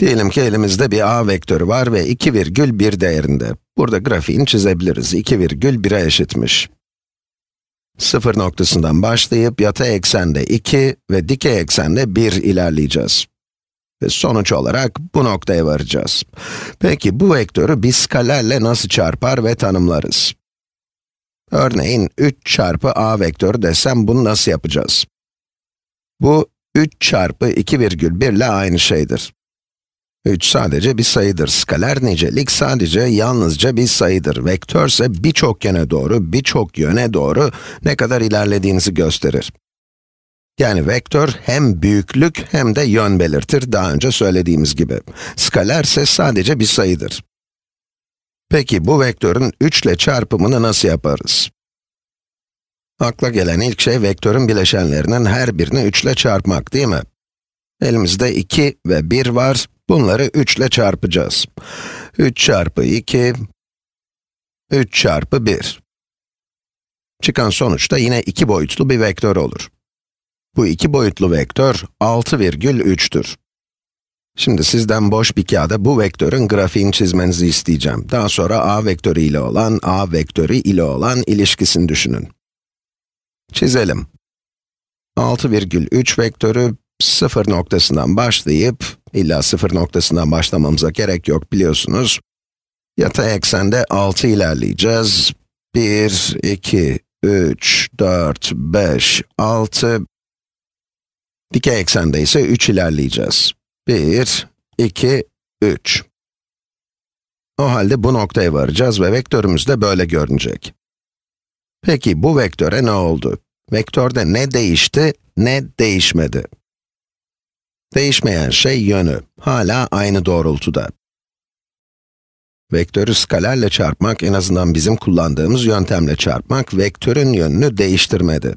Diyelim ki elimizde bir a vektörü var ve 2,1 değerinde. Burada grafiğini çizebiliriz. 2,1'e eşitmiş. Sıfır noktasından başlayıp yatay eksende 2 ve dikey eksende 1 ilerleyeceğiz. Ve sonuç olarak bu noktaya varacağız. Peki bu vektörü bir skalerle nasıl çarpar ve tanımlarız? Örneğin 3 çarpı a vektörü desem bunu nasıl yapacağız? Bu 3 çarpı 2,1 ile aynı şeydir. 3 sadece bir sayıdır. Skaler nicelik sadece yalnızca bir sayıdır. Vektör ise yöne doğru, birçok yöne doğru ne kadar ilerlediğinizi gösterir. Yani vektör hem büyüklük hem de yön belirtir, daha önce söylediğimiz gibi. Skaler ise sadece bir sayıdır. Peki bu vektörün 3 ile çarpımını nasıl yaparız? Akla gelen ilk şey vektörün bileşenlerinin her birini 3 ile çarpmak değil mi? Elimizde 2 ve 1 var, Bunları 3 ile çarpacağız. 3 çarpı 2, 3 çarpı 1. Çıkan sonuç da yine iki boyutlu bir vektör olur. Bu iki boyutlu vektör 6,3'tür. Şimdi sizden boş bir kağıda bu vektörün grafiğini çizmenizi isteyeceğim. Daha sonra a vektörü ile olan, a vektörü ile olan ilişkisini düşünün. Çizelim. 6,3 vektörü 0 noktasından başlayıp İlla sıfır noktasından başlamamıza gerek yok biliyorsunuz. Yatay eksende 6 ilerleyeceğiz. 1, 2, 3, 4, 5, 6. Dikey eksende ise 3 ilerleyeceğiz. 1, 2, 3. O halde bu noktaya varacağız ve vektörümüz de böyle görünecek. Peki bu vektöre ne oldu? Vektörde ne değişti, ne değişmedi? Değişmeyen şey yönü, hala aynı doğrultuda. Vektörü skalerle çarpmak, en azından bizim kullandığımız yöntemle çarpmak, vektörün yönünü değiştirmedi.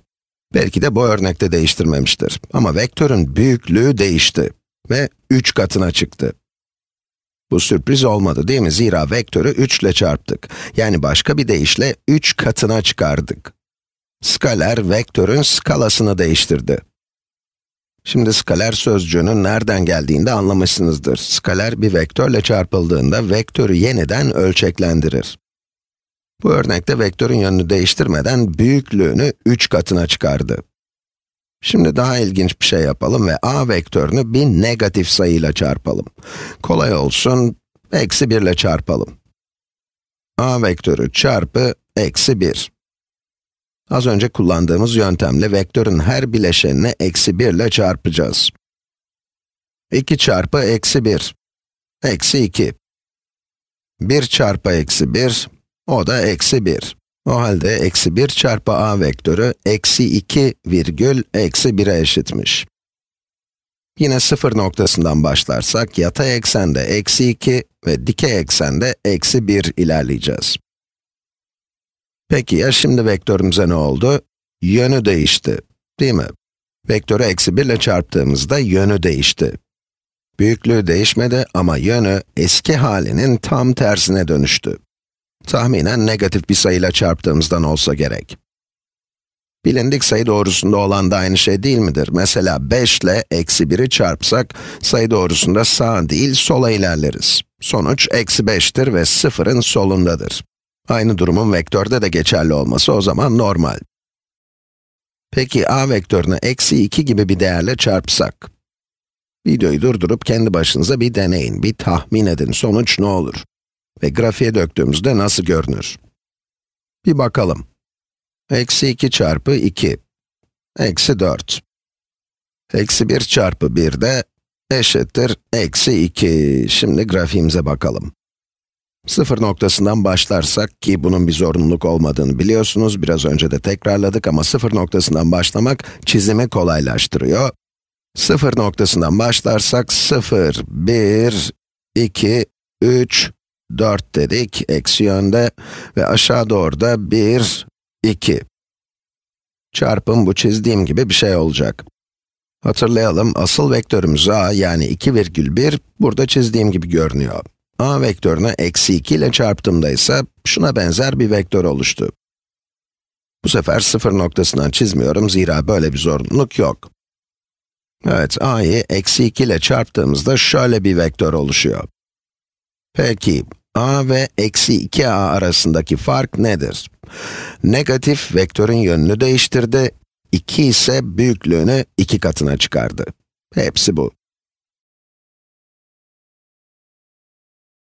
Belki de bu örnekte değiştirmemiştir. Ama vektörün büyüklüğü değişti ve 3 katına çıktı. Bu sürpriz olmadı değil mi? Zira vektörü 3 ile çarptık. Yani başka bir deyişle 3 katına çıkardık. Skaler vektörün skalasını değiştirdi. Şimdi skaler sözcüğünün nereden geldiğini de anlamışsınızdır. Skaler bir vektörle çarpıldığında vektörü yeniden ölçeklendirir. Bu örnekte vektörün yönünü değiştirmeden büyüklüğünü 3 katına çıkardı. Şimdi daha ilginç bir şey yapalım ve a vektörünü bir negatif sayıyla çarpalım. Kolay olsun, eksi 1 ile çarpalım. a vektörü çarpı eksi 1. Az önce kullandığımız yöntemle vektörün her bileşenini eksi 1 ile çarpacağız. 2 çarpı eksi 1, eksi 2. 1 çarpı eksi 1, o da eksi 1. O halde eksi 1 çarpı a vektörü eksi 2 virgül eksi 1'e eşitmiş. Yine sıfır noktasından başlarsak yatay eksende eksi 2 ve dikey eksende eksi 1 ilerleyeceğiz. Peki ya şimdi vektörümüze ne oldu? Yönü değişti, değil mi? Vektörü eksi 1 ile çarptığımızda yönü değişti. Büyüklüğü değişmedi ama yönü eski halinin tam tersine dönüştü. Tahminen negatif bir sayıyla çarptığımızdan olsa gerek. Bilindik sayı doğrusunda olan da aynı şey değil midir? Mesela 5 ile eksi 1'i çarpsak, sayı doğrusunda sağ değil sola ilerleriz. Sonuç eksi 5'tir ve 0'ın solundadır. Aynı durumun vektörde de geçerli olması o zaman normal. Peki a vektörünü eksi 2 gibi bir değerle çarpsak? Videoyu durdurup kendi başınıza bir deneyin, bir tahmin edin sonuç ne olur? Ve grafiğe döktüğümüzde nasıl görünür? Bir bakalım. Eksi 2 çarpı 2. Eksi 4. Eksi 1 çarpı 1 de eşittir eksi 2. Şimdi grafiğimize bakalım. Sıfır noktasından başlarsak ki bunun bir zorunluluk olmadığını biliyorsunuz, biraz önce de tekrarladık ama sıfır noktasından başlamak çizimi kolaylaştırıyor. Sıfır noktasından başlarsak 0, 1, 2, 3, 4 dedik, eksi yönde ve aşağı doğru da 1, 2. Çarpım bu çizdiğim gibi bir şey olacak. Hatırlayalım, asıl vektörümüz a yani 2,1 burada çizdiğim gibi görünüyor a vektörünü eksi 2 ile çarptığımda ise şuna benzer bir vektör oluştu. Bu sefer sıfır noktasından çizmiyorum zira böyle bir zorunluluk yok. Evet, a'yı eksi 2 ile çarptığımızda şöyle bir vektör oluşuyor. Peki, a ve eksi 2a arasındaki fark nedir? Negatif vektörün yönünü değiştirdi, 2 ise büyüklüğünü 2 katına çıkardı. Hepsi bu.